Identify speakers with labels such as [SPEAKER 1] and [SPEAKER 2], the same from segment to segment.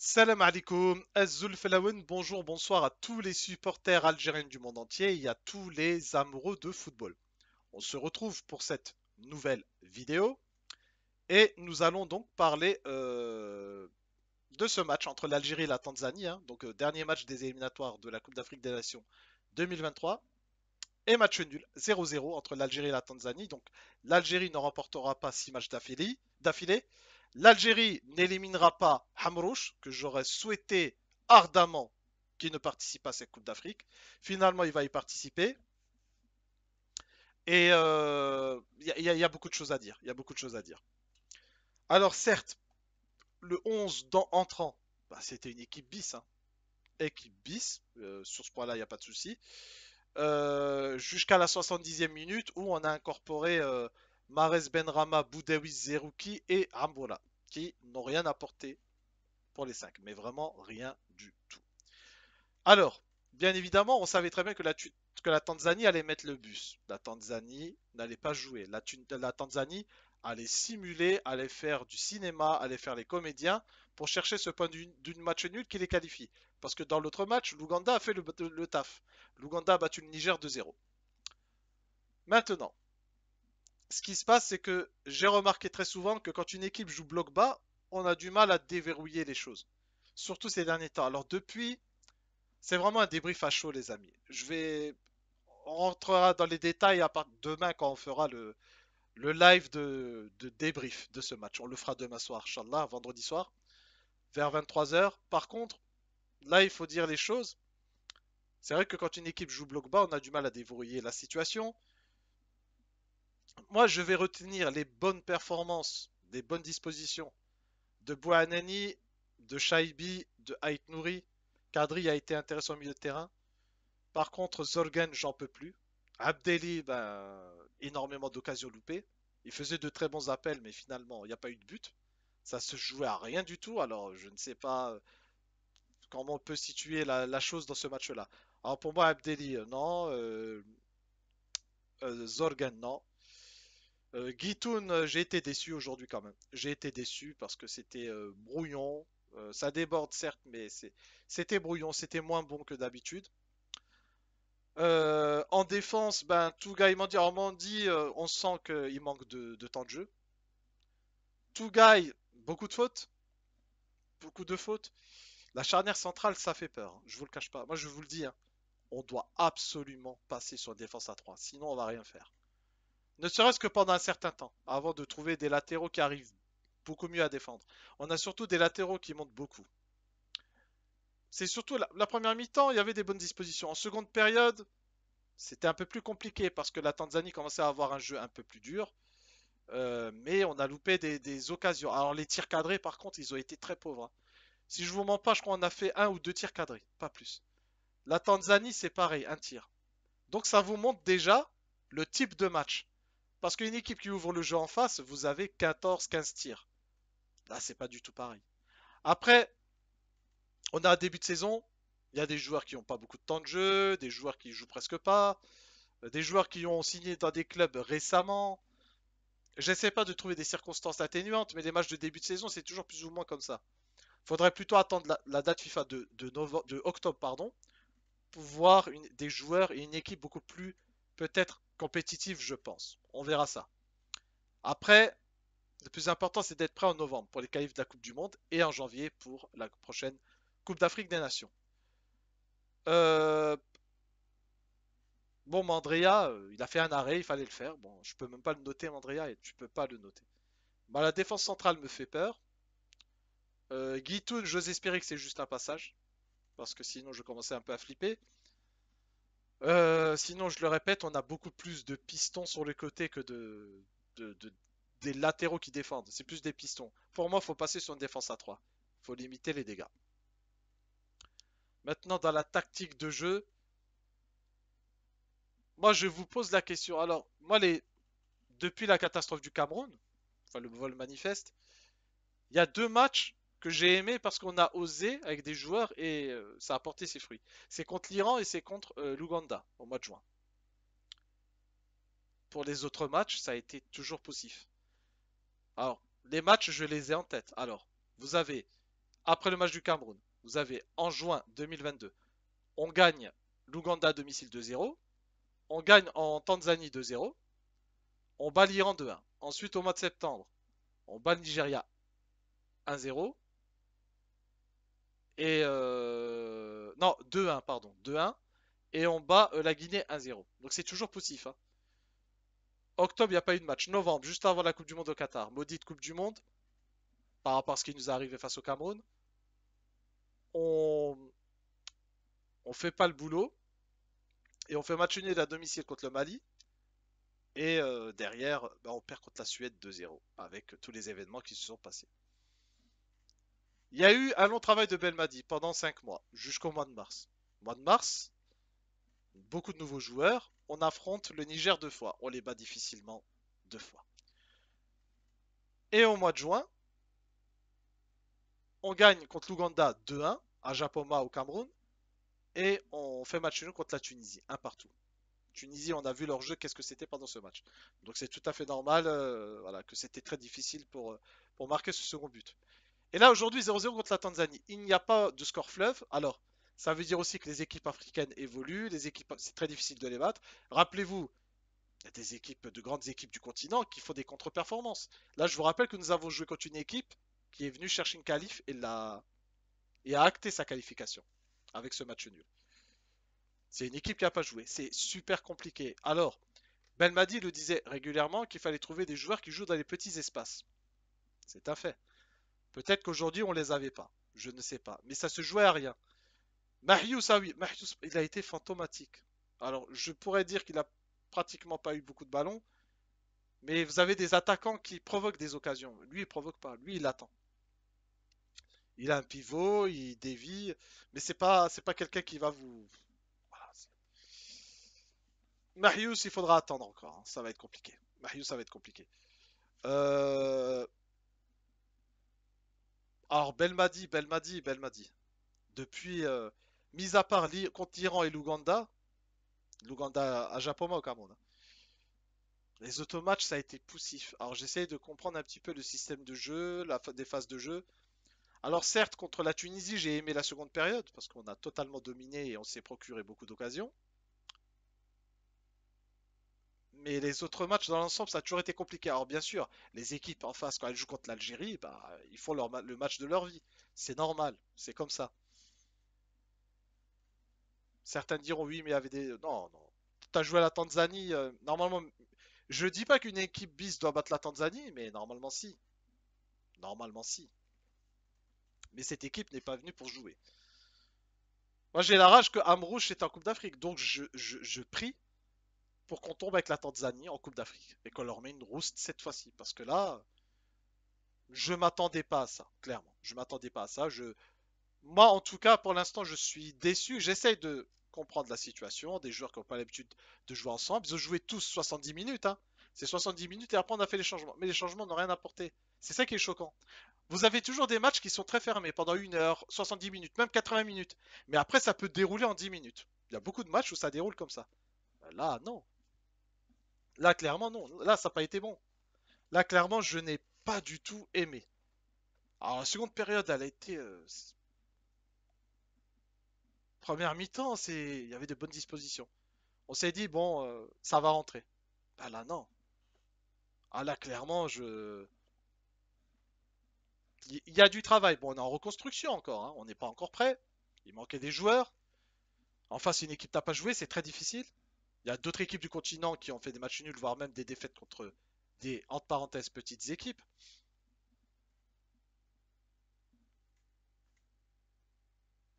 [SPEAKER 1] Salam alaikum, Felawen, bonjour, bonsoir à tous les supporters algériens du monde entier et à tous les amoureux de football. On se retrouve pour cette nouvelle vidéo et nous allons donc parler euh, de ce match entre l'Algérie et la Tanzanie, hein. donc euh, dernier match des éliminatoires de la Coupe d'Afrique des Nations 2023 et match nul 0-0 entre l'Algérie et la Tanzanie. Donc l'Algérie ne remportera pas 6 matchs d'affilée L'Algérie n'éliminera pas Hamrouch, que j'aurais souhaité ardemment qu'il ne participe pas à cette Coupe d'Afrique. Finalement, il va y participer. Et il euh, y, a beaucoup de choses à dire. Il y a beaucoup de choses à dire. Alors certes, le 11 dans, entrant, bah, c'était une équipe bis. Hein. Équipe bis, euh, sur ce point-là, il n'y a pas de souci. Euh, jusqu'à la 70e minute où on a incorporé Mares Benrama, Boudewi, Zerouki et Ambola, qui n'ont rien apporté pour les 5, mais vraiment rien du tout. Alors, bien évidemment, on savait très bien que la, Tanzanie allait mettre le bus. La Tanzanie n'allait pas jouer. La, Tanzanie allait simuler, allait faire du cinéma, allait faire les comédiens pour chercher ce point d'une match nul qui les qualifie. Parce que dans l'autre match, l'Ouganda a fait le, le taf. L'Ouganda a battu le Niger 2-0. Maintenant, ce qui se passe, c'est que j'ai remarqué très souvent que quand une équipe joue bloc bas, on a du mal à déverrouiller les choses. Surtout ces derniers temps. Alors depuis, c'est vraiment un débrief à chaud, les amis. Je vais... On rentrera dans les détails à part demain quand on fera le, live de... de, débrief de ce match. On le fera demain soir, Inch'Allah, vendredi soir, vers 23h. Par contre, là, il faut dire les choses. C'est vrai que quand une équipe joue bloc bas, on a du mal à déverrouiller la situation moi, je vais retenir les bonnes performances, des bonnes dispositions de Boanani, de Shaibi, de Haït Nouri. Kadri a été intéressant au milieu de terrain. Par contre, Zorgen, j'en peux plus. Abdelli, ben, énormément d'occasions loupées. Il faisait de très bons appels, mais finalement, il n'y a pas eu de but. Ça se jouait à rien du tout. Alors, je ne sais pas euh, comment on peut situer la, chose dans ce match-là. Alors, pour moi, Abdelli, euh, non. Euh, Zorgen, non. Euh, Guitoun euh, j'ai été déçu aujourd'hui quand même. J'ai été déçu parce que c'était euh, brouillon. ça déborde certes, mais c'était brouillon, c'était moins bon que d'habitude. en défense, ben, Touga dit dit, on sent qu'il manque de, temps de jeu. Tougaï, beaucoup de fautes. Beaucoup de fautes. La charnière centrale, ça fait peur. Hein. Je vous le cache pas. Moi, je vous le dis. Hein. On doit absolument passer sur une défense à 3. Sinon, on va rien faire. Ne serait-ce que pendant un certain temps, avant de trouver des latéraux qui arrivent beaucoup mieux à défendre. On a surtout des latéraux qui montent beaucoup. C'est surtout la, première mi-temps, il y avait des bonnes dispositions. En seconde période, c'était un peu plus compliqué parce que la Tanzanie commençait à avoir un jeu un peu plus dur. Euh, mais on a loupé des, occasions. Alors les tirs cadrés, par contre, ils ont été très pauvres. Hein. Si je vous mens pas, je crois qu'on a fait un ou deux tirs cadrés, pas plus. La Tanzanie, c'est pareil, un tir. Donc ça vous montre déjà le type de match. Parce qu'une équipe qui ouvre le jeu en face, vous avez 14-15 tirs. Là, c'est pas du tout pareil. Après, on a un début de saison. Il y a des joueurs qui n'ont pas beaucoup de temps de jeu, des joueurs qui jouent presque pas, euh, des joueurs qui ont signé dans des clubs récemment. J'essaie pas de trouver des circonstances atténuantes, mais des matchs de début de saison, c'est toujours plus ou moins comme ça. Faudrait plutôt attendre la, date FIFA de, novembre, de octobre, pardon, pour voir des joueurs et une équipe beaucoup plus peut-être compétitif, je pense. On verra ça. Après, le plus important, c'est d'être prêt en novembre pour les qualifs de la Coupe du Monde et en janvier pour la prochaine Coupe d'Afrique des Nations. Euh, bon, Mandrea, euh, il a fait un arrêt, il fallait le faire. Bon, je peux même pas le noter, Mandrea, et tu peux pas le noter. Bah, la défense centrale me fait peur. Euh, Guitoun, j'ose espérer que c'est juste un passage, parce que sinon je commençais un peu à flipper. Euh, sinon, je le répète, on a beaucoup plus de pistons sur les côtés que de, des latéraux qui défendent. C'est plus des pistons. Pour moi, il faut passer sur une défense à 3. Il faut limiter les dégâts. Maintenant, dans la tactique de jeu, moi, je vous pose la question. Alors, moi, les... depuis la catastrophe du Cameroun, enfin le vol manifeste, il y a deux matchs que j'ai aimé parce qu'on a osé avec des joueurs et euh, ça a porté ses fruits. C'est contre l'Iran et c'est contre euh, l'Ouganda au mois de juin. Pour les autres matchs, ça a été toujours positif. Alors, les matchs, je les ai en tête. Alors, vous avez, après le match du Cameroun, vous avez en juin 2022, on gagne l'Ouganda à domicile 2-0, on gagne en Tanzanie 2-0, on bat l'Iran 2-1. Ensuite, au mois de septembre, on bat le Nigeria 1-0, et euh, non, 2-1, pardon, 2-1. Et on bat euh, la Guinée 1-0. Donc c'est toujours possible hein. Octobre, il n'y a pas eu de match. Novembre, juste avant la Coupe du Monde au Qatar. Maudite Coupe du Monde. Par rapport à ce qui nous est arrivé face au Cameroun. On on fait pas le boulot. Et on fait match nul à domicile contre le Mali. Et euh, derrière, bah, on perd contre la Suède 2-0. Avec tous les événements qui se sont passés. Il y a eu un long travail de Belmadi pendant 5 mois, jusqu'au mois de mars. mois de mars, beaucoup de nouveaux joueurs. On affronte le Niger deux fois. On les bat difficilement deux fois. Et au mois de juin, on gagne contre l'Ouganda 2-1 à Japoma au Cameroun. Et on fait match nul contre la Tunisie, un partout. Tunisie, on a vu leur jeu, qu'est-ce que c'était pendant ce match. Donc c'est tout à fait normal euh, voilà, que c'était très difficile pour, euh, pour marquer ce second but. Et là, aujourd'hui, 0-0 contre la Tanzanie. Il n'y a pas de score fleuve. Alors, ça veut dire aussi que les équipes africaines évoluent. Les équipes, c'est très difficile de les battre. Rappelez-vous, il y a des équipes, de grandes équipes du continent qui font des contre-performances. Là, je vous rappelle que nous avons joué contre une équipe qui est venue chercher une qualif et, l'a... et a acté sa qualification avec ce match nul. C'est une équipe qui n'a pas joué. C'est super compliqué. Alors, Belmadi le disait régulièrement qu'il fallait trouver des joueurs qui jouent dans les petits espaces. C'est un fait. Peut-être qu'aujourd'hui, on ne les avait pas. Je ne sais pas. Mais ça se jouait à rien. Marius, ah oui, Marius, il a été fantomatique. Alors, je pourrais dire qu'il n'a pratiquement pas eu beaucoup de ballons. Mais vous avez des attaquants qui provoquent des occasions. Lui, il provoque pas. Lui, il attend. Il a un pivot, il dévie, mais c'est pas c'est pas quelqu'un qui va vous. Marius, il faudra attendre encore. Hein. Ça va être compliqué. Marius, ça va être compliqué. Euh... Alors Belmadi, Belmadi, Belmadi. Depuis, euh, mis à part contre l'Iran et l'Ouganda, l'Ouganda à Japoma au Cameroun, hein. les automatchs ça a été poussif. Alors j'essaye de comprendre un petit peu le système de jeu, la des phases de jeu. Alors certes, contre la Tunisie, j'ai aimé la seconde période parce qu'on a totalement dominé et on s'est procuré beaucoup d'occasions mais les autres matchs dans l'ensemble, ça a toujours été compliqué. Alors bien sûr, les équipes en face, quand elles jouent contre l'Algérie, bah, ils font le match de leur vie. C'est normal, c'est comme ça. Certains diront oui, mais il y avait des... Non, non. Tu as joué à la Tanzanie. Euh, normalement, je dis pas qu'une équipe bis doit battre la Tanzanie, mais normalement si. Normalement si. Mais cette équipe n'est pas venue pour jouer. Moi j'ai la rage que Amrouche est en Coupe d'Afrique, donc je, je prie pour qu'on tombe avec la Tanzanie en Coupe d'Afrique et qu'on leur met une rouste cette fois-ci. Parce que là, je m'attendais pas à ça, clairement. Je m'attendais pas à ça. Moi, en tout cas, pour l'instant, je suis déçu. J'essaye de comprendre la situation, des joueurs qui n'ont pas l'habitude de jouer ensemble. Ils ont joué tous 70 minutes. Hein. C'est 70 minutes et après, on a fait les changements. Mais les changements n'ont rien apporté. C'est ça qui est choquant. Vous avez toujours des matchs qui sont très fermés pendant une heure, 70 minutes, même 80 minutes. Mais après, ça peut dérouler en 10 minutes. Il y a beaucoup de matchs où ça déroule comme ça. Là, non. Là, clairement, non. Là, ça n'a pas été bon. Là, clairement, je n'ai pas du tout aimé. Alors, la seconde période, elle a été. Euh, Première mi-temps, c'est... il y avait de bonnes dispositions. On s'est dit, bon, euh, ça va rentrer. Ah là, non. Ah là, clairement, je. Il y a du travail. Bon, on est en reconstruction encore. Hein. On n'est pas encore prêt. Il manquait des joueurs. En face, une équipe n'a pas joué, c'est très difficile. Il y a d'autres équipes du continent qui ont fait des matchs nuls, voire même des défaites contre des, entre parenthèses, petites équipes.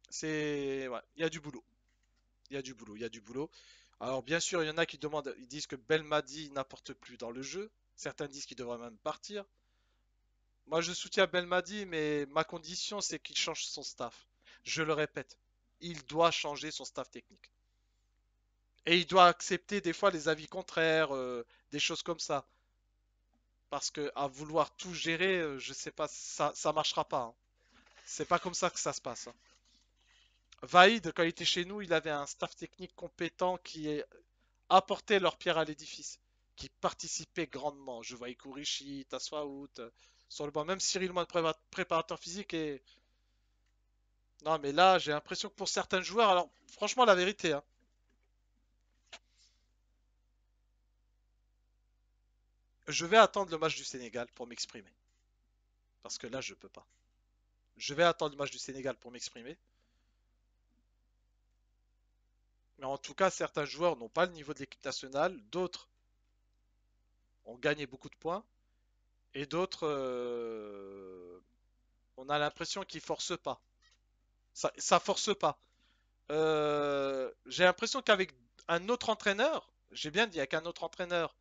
[SPEAKER 1] C'est... Ouais, il y a du boulot. Il y a du boulot, il y a du boulot. Alors bien sûr, il y en a qui demandent, ils disent que Belmadi n'apporte plus dans le jeu. Certains disent qu'il devrait même partir. Moi, je soutiens Belmadi, mais ma condition, c'est qu'il change son staff. Je le répète, il doit changer son staff technique. Et il doit accepter des fois les avis contraires, euh, des choses comme ça. Parce que à vouloir tout gérer, euh, je sais pas, ça, ça marchera pas. Hein. C'est pas comme ça que ça se passe. Hein. Vaïd, quand il était chez nous, il avait un staff technique compétent qui apportait leur pierre à l'édifice, qui participait grandement. Je vois Ikurichi, Taswaout, euh, sur le banc, même Cyril Moine, préparateur physique. Et... Non, mais là, j'ai l'impression que pour certains joueurs, alors franchement, la vérité, hein, Je vais attendre le match du Sénégal pour m'exprimer. Parce que là, je ne peux pas. Je vais attendre le match du Sénégal pour m'exprimer. Mais en tout cas, certains joueurs n'ont pas le niveau de l'équipe nationale, d'autres ont gagné beaucoup de points, et d'autres, euh, on a l'impression qu'ils forcent pas. Ça, ne force pas. Euh, j'ai l'impression qu'avec un autre entraîneur, j'ai bien dit avec un autre entraîneur,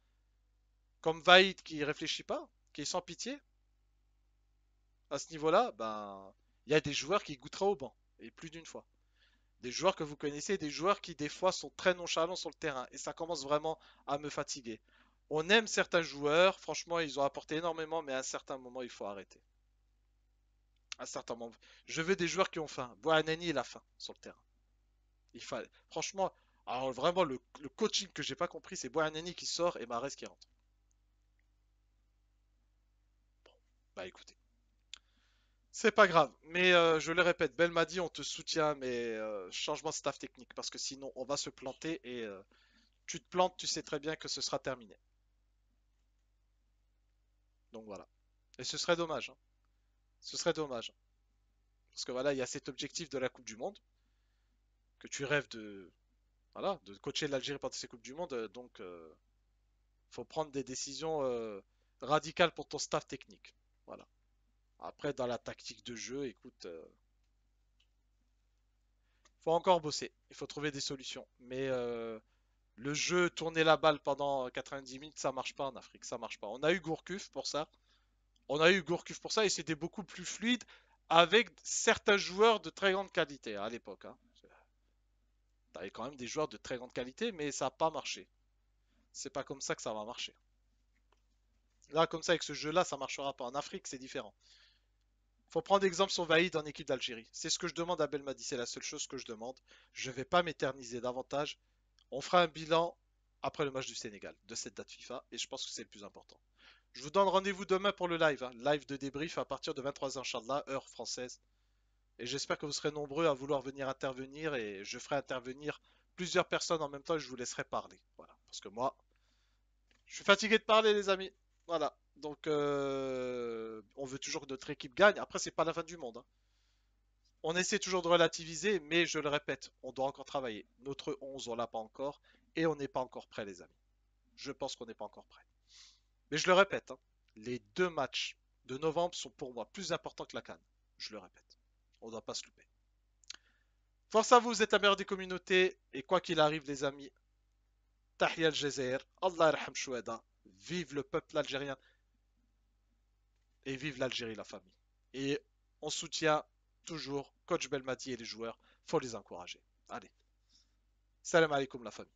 [SPEAKER 1] comme Vaïd qui réfléchit pas, qui est sans pitié, à ce niveau-là, ben, il y a des joueurs qui goûteront au banc, et plus d'une fois. Des joueurs que vous connaissez, des joueurs qui des fois sont très nonchalants sur le terrain, et ça commence vraiment à me fatiguer. On aime certains joueurs, franchement, ils ont apporté énormément, mais à un certain moment, il faut arrêter. À un certain moment. Je veux des joueurs qui ont faim. Boanani, il a faim sur le terrain. Il Franchement, alors vraiment, le, coaching que j'ai pas compris, c'est Boanani qui sort et Mares qui rentre. Bah écoutez. C'est pas grave, mais euh, je le répète, Belle dit on te soutient, mais euh, changement de staff technique, parce que sinon on va se planter et euh, tu te plantes, tu sais très bien que ce sera terminé. Donc voilà. Et ce serait dommage. Hein. Ce serait dommage. Parce que voilà, il y a cet objectif de la Coupe du Monde, que tu rêves de, voilà, de coacher l'Algérie pendant ces Coupes du Monde, donc faut prendre des décisions radicales pour ton staff technique. Voilà. Après, dans la tactique de jeu, écoute, euh, faut encore bosser. Il faut trouver des solutions. Mais euh, le jeu, tourner la balle pendant 90 minutes, ça marche pas en Afrique. Ça marche pas. On a eu Gourcuff pour ça. On a eu Gourcuff pour ça et c'était beaucoup plus fluide avec certains joueurs de très grande qualité à l'époque. Hein. T'avais quand même des joueurs de très grande qualité, mais ça n'a pas marché. C'est pas comme ça que ça va marcher. Là, comme ça, avec ce jeu-là, ça marchera pas. En Afrique, c'est différent. Faut prendre exemple sur Vaïd en équipe d'Algérie. C'est ce que je demande à Belmadi. C'est la seule chose que je demande. Je vais pas m'éterniser davantage. On fera un bilan après le match du Sénégal de cette date FIFA et je pense que c'est le plus important. Je vous donne rendez-vous demain pour le live. Hein. Live de débrief à partir de 23h, Inch'Allah, heure française. Et j'espère que vous serez nombreux à vouloir venir intervenir et je ferai intervenir plusieurs personnes en même temps et je vous laisserai parler. Voilà. Parce que moi, je suis fatigué de parler, les amis. Voilà. Donc, euh, on veut toujours que notre équipe gagne. Après, c'est pas la fin du monde. Hein. On essaie toujours de relativiser, mais je le répète, on doit encore travailler. Notre 11, on l'a pas encore. Et on n'est pas encore prêt, les amis. Je pense qu'on n'est pas encore prêt. Mais je le répète, hein. les deux matchs de novembre sont pour moi plus importants que la Cannes. Je le répète. On ne doit pas se louper. Force à vous, vous êtes la meilleure des communautés. Et quoi qu'il arrive, les amis, Tahia al Allah Allah arham Vive le peuple algérien. Et vive l'Algérie, la famille. Et on soutient toujours coach Belmadi et les joueurs. Faut les encourager. Allez. Salam alaikum, la famille.